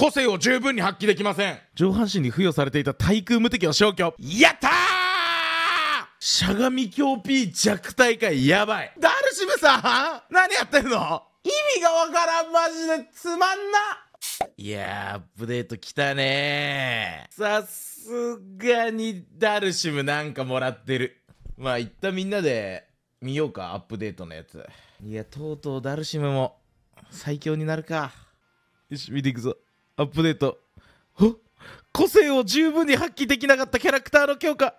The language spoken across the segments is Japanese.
個性を十分に発揮できません上半身に付与されていた対空無敵を消去やったーしゃがみ強 P 弱体化やばいダルシムさん何やってんの意味がわからんマジでつまんないやアップデート来たねさすがにダルシムなんかもらってるまあ一旦みんなで見ようかアップデートのやついやとうとうダルシムも最強になるかよし見ていくぞアップデート個性を十分に発揮できなかったキャラクターの強化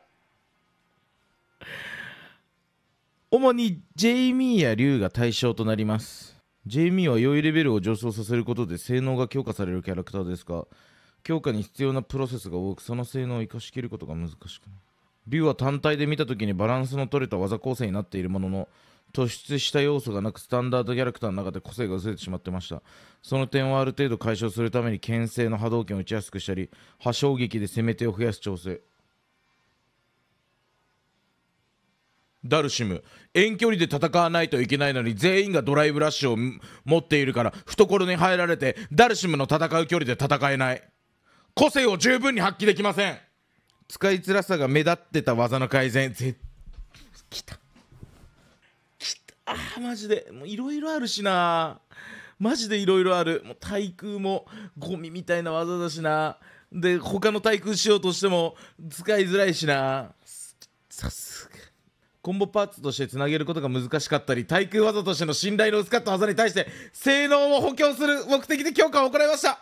主にジェイミーやリュウが対象となりますジェイミーは良いレベルを上昇させることで性能が強化されるキャラクターですが強化に必要なプロセスが多くその性能を生かしきることが難しくなュ竜は単体で見た時にバランスの取れた技構成になっているものの突出した要素がなくスタンダードキャラクターの中で個性が薄れてしまってましたその点をある程度解消するために牽制の波動拳を打ちやすくしたり破傷撃で攻め手を増やす調整ダルシム遠距離で戦わないといけないのに全員がドライブラッシュを持っているから懐に入られてダルシムの戦う距離で戦えない個性を十分に発揮できません使いづらさが目立ってた技の改善絶きたあーマジでもういろいろあるしなマジでいろいろあるもう対空もゴミみたいな技だしなで他の対空しようとしても使いづらいしなさすがコンボパーツとしてつなげることが難しかったり対空技としての信頼の薄かった技に対して性能を補強する目的で強化を行いました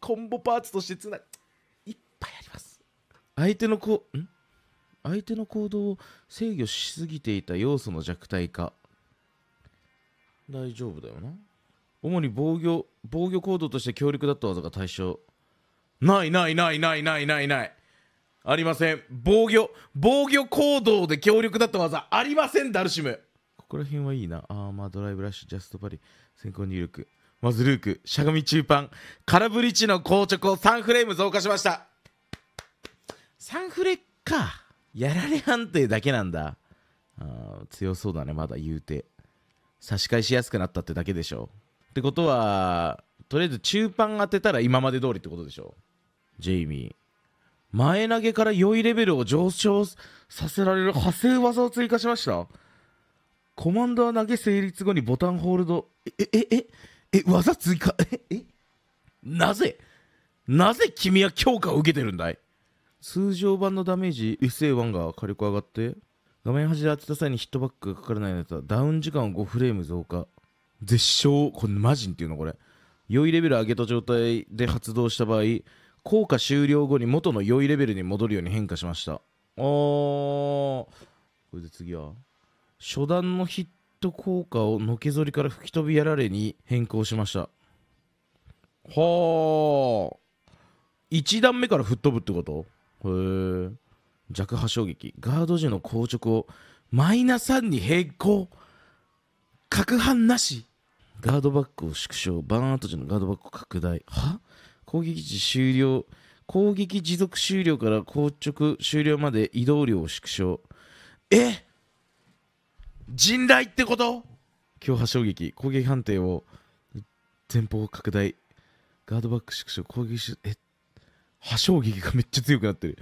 コンボパーツとしてつないっぱいあります相手のこうん相手の行動を制御しすぎていた要素の弱体化大丈夫だよな主に防御防御行動として強力だった技が対象ないないないないないないないありません防御防御行動で強力だった技ありませんダルシムここら辺はいいなアーマードライブラッシュジャストパリ先行入力まずルークしゃがみ中パン空振り地の硬直を3フレーム増加しました3フレかやられ判定だけなんだあ強そうだねまだ言うて差し返しやすくなったってだけでしょってことはとりあえず中パン当てたら今まで通りってことでしょジェイミー前投げから良いレベルを上昇させられる派生技を追加しましたコマンドは投げ成立後にボタンホールドええええ技追加ええなぜなぜ君は強化を受けてるんだい通常版のダメージ SA1 が火力上がって画面端で当てた際にヒットバックがかからないやつはダウン時間を5フレーム増加絶唱これマジンっていうのこれ良いレベル上げた状態で発動した場合効果終了後に元の良いレベルに戻るように変化しましたあーこれで次は初段のヒット効果をのけぞりから吹き飛びやられに変更しましたはあ1段目から吹っ飛ぶってことへえ。弱波衝撃。ガード時の硬直をマイナ3に変更。角反なし。ガードバックを縮小。バーンアウト時のガードバックを拡大。は攻撃時終了。攻撃持続終了から硬直終了まで移動量を縮小。え人雷ってこと強波衝撃。攻撃判定を前方拡大。ガードバック縮小。攻撃し、えっ破傷撃がめっちゃ強くなってる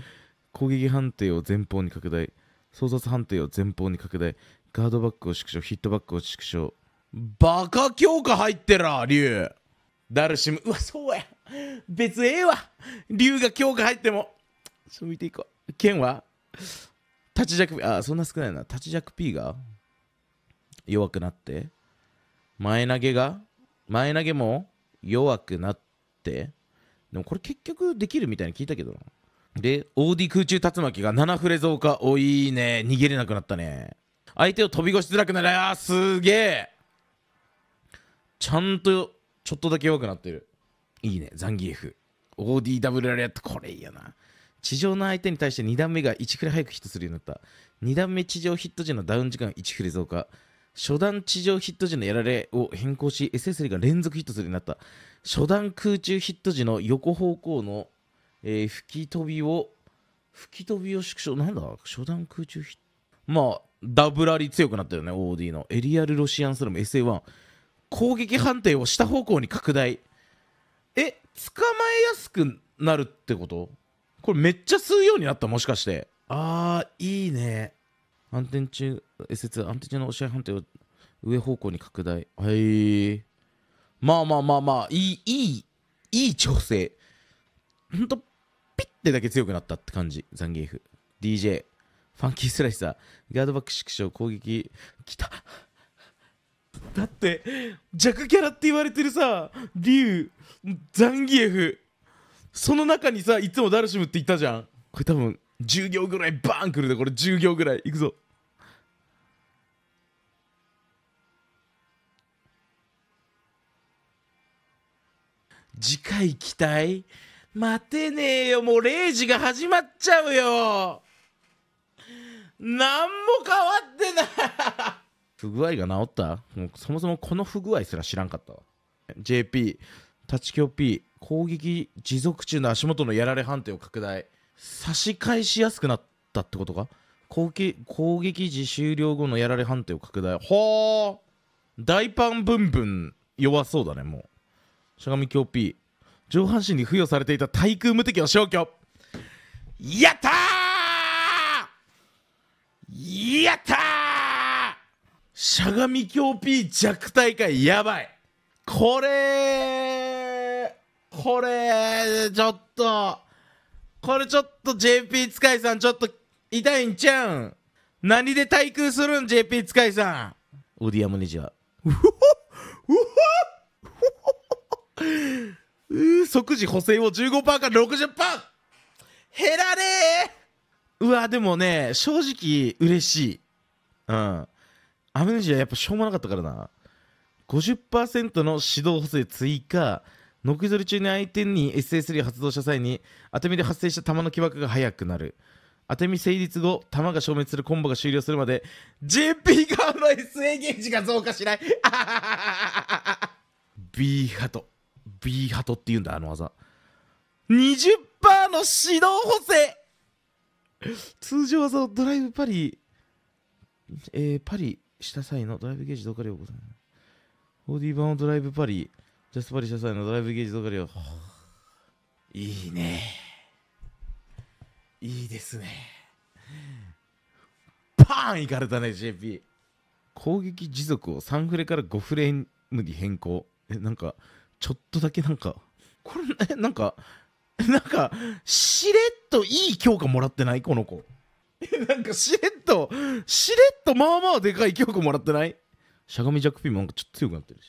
攻撃判定を前方に拡大操作判定を前方に拡大ガードバックを縮小ヒットバックを縮小バカ強化入ってら竜ダルシムうわそうや別ええわ竜が強化入ってもちょっと見ていこう剣は立ち弱 P あそんな少ないな立ち弱 P が弱くなって前投げが前投げも弱くなってでもこれ結局できるみたいに聞いたけどな。で、OD 空中竜巻が7フレ増加。お、いいね。逃げれなくなったね。相手を飛び越しづらくなる。あー、すげえ。ちゃんと、ちょっとだけ弱くなってる。いいね。ザンギエフ。OD ダブルラリアット。これいいよな。地上の相手に対して2段目が1くらい早くヒットするようになった。2段目地上ヒット時のダウン時間1フレ増加。初段地上ヒット時のやられを変更し、SSL が連続ヒットするようになった。初段空中ヒット時の横方向の、えー、吹き飛びを、吹き飛びを縮小、なんだ初段空中ヒット。まあ、ダブラリ強くなったよね、OD の。エリアル・ロシアンスラム SA1。攻撃判定を下方向に拡大。え、捕まえやすくなるってことこれめっちゃ吸うようになった、もしかして。あー、いいね。反転中、S2、安転中の押し合い判定を上方向に拡大。はい。まあまあまあまあ、いい、いい、いい調整。ほんと、ピッてだけ強くなったって感じ、ザンギエフ。DJ、ファンキースライサー、ガードバック縮小、攻撃、来た。だって、弱キャラって言われてるさ、ウ、ザンギエフ、その中にさ、いつもダルシムって言ったじゃん。これ多分、10行ぐらいバーン来るで、これ10行ぐらい。いくぞ。次回期待待てねえよもう0時が始まっちゃうよ何も変わってない不具合が治ったもうそもそもこの不具合すら知らんかったわ JP 立ち京 P 攻撃持続中の足元のやられ判定を拡大差し返しやすくなったってことか攻撃攻撃時終了後のやられ判定を拡大ほー大パンブンブン弱そうだねもうしゃがみきょ上半身に付与されていた対空無敵を消去やったーやったーしゃがみきょう弱体化やばいこれこれちょっとこれちょっと JP 使いさんちょっと痛いんちゃうん何で対空するん JP 使いさんオディアムネジはうふう即時補正を15%から60%減られうわでもね正直嬉しいうん雨のネはやっぱしょうもなかったからな50%の指導補正追加ノック取り中に相手に s s 3発動した際に当て身で発生した弾の起爆が速くなる当て身成立後弾が消滅するコンボが終了するまで JP 側の SA ゲージが増加しない B ハトビーハトって言うんだ、あの技。20%の指導補正通常技をドライブパリ、えー、パリした際のドライブゲージどかりをございます。ボ 4D 版をドライブパリ、ジャスパリした際のドライブゲージどかりを。いいね。いいですね。パーンいかれたね、JP。攻撃持続を3フレから5フレームに変更。え、なんか、ちょっとだけなんか、これ、え、なんか、なんか、しれっといい教科もらってないこの子。なんかしれっと、しれっとまあまあでかい教科もらってないしゃがみジャックピンもなんかちょっと強くなってるし。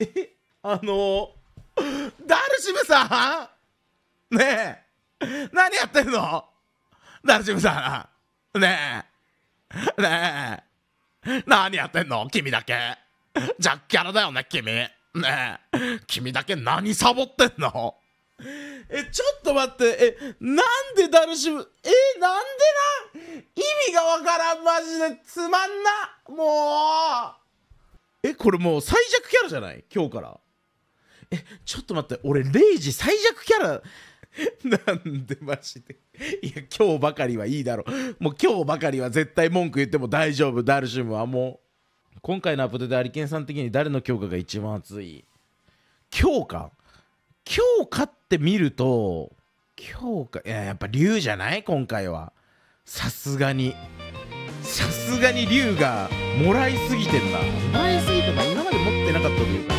え、あのー、ダルシムさんねえ、何やってんのダルシムさん。ねえ、ねえ、何やってんの君だけ。ジャッキャラだよね、君。ねえ君だけ何サボってんのえちょっと待ってえなんでダルシムえなんでな意味がわからんマジでつまんなもうえこれもう最弱キャラじゃない今日からえちょっと待って俺レイジ最弱キャラ なんでマジでいや今日ばかりはいいだろもう今日ばかりは絶対文句言っても大丈夫ダルシムはもう今回のアップデートアリケンさん的に誰の強化が一番熱い強化強化って見ると強化いややっぱ竜じゃない今回はさすがにさすがに竜がもらいすぎてんなもらいすぎてた今まで持ってなかったというか